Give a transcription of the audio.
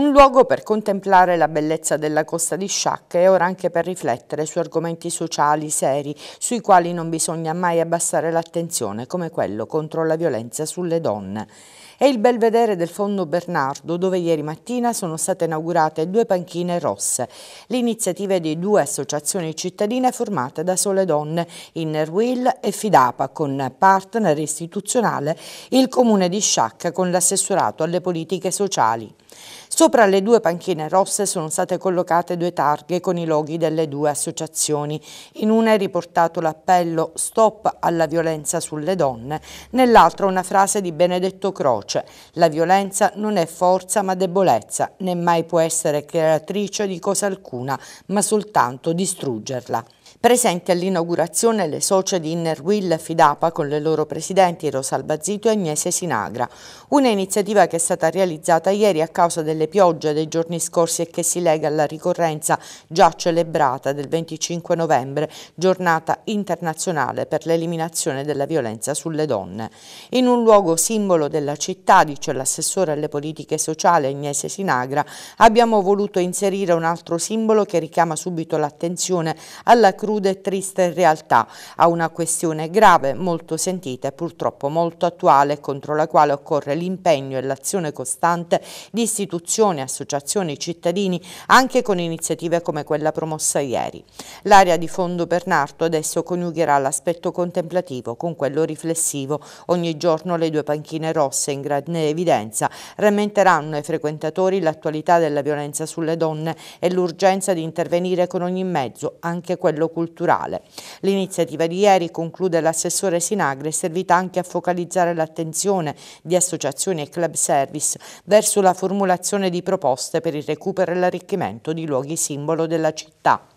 Un luogo per contemplare la bellezza della costa di Sciacca e ora anche per riflettere su argomenti sociali seri sui quali non bisogna mai abbassare l'attenzione come quello contro la violenza sulle donne. È il belvedere del Fondo Bernardo dove ieri mattina sono state inaugurate due panchine rosse, l'iniziativa di due associazioni cittadine formate da sole donne, Inner Will e Fidapa con partner istituzionale il comune di Sciacca con l'assessorato alle politiche sociali. Sopra le due panchine rosse sono state collocate due targhe con i loghi delle due associazioni. In una è riportato l'appello Stop alla violenza sulle donne, nell'altra una frase di Benedetto Croce. La violenza non è forza ma debolezza, né mai può essere creatrice di cosa alcuna, ma soltanto distruggerla. Presenti all'inaugurazione le socie di Inner Will Fidapa con le loro presidenti Rosalba Zito e Agnese Sinagra, una iniziativa che è stata realizzata ieri a causa delle piogge dei giorni scorsi e che si lega alla ricorrenza già celebrata del 25 novembre, giornata internazionale per l'eliminazione della violenza sulle donne. In un luogo simbolo della città, dice l'assessore alle politiche sociali Agnese Sinagra, abbiamo voluto inserire un altro simbolo che richiama subito l'attenzione alla cruda e triste realtà, a una questione grave, molto sentita e purtroppo molto attuale, contro la quale occorre l'impegno e l'azione costante di istituzioni, associazioni, cittadini, anche con iniziative come quella promossa ieri. L'area di fondo Bernardo adesso coniugherà l'aspetto contemplativo con quello riflessivo. Ogni giorno le due panchine rosse in grande evidenza rammenteranno ai frequentatori l'attualità della violenza sulle donne e l'urgenza di intervenire con ogni mezzo, anche quello livello culturale. L'iniziativa di ieri, conclude l'assessore Sinagre, è servita anche a focalizzare l'attenzione di associazioni e club service verso la formulazione di proposte per il recupero e l'arricchimento di luoghi simbolo della città.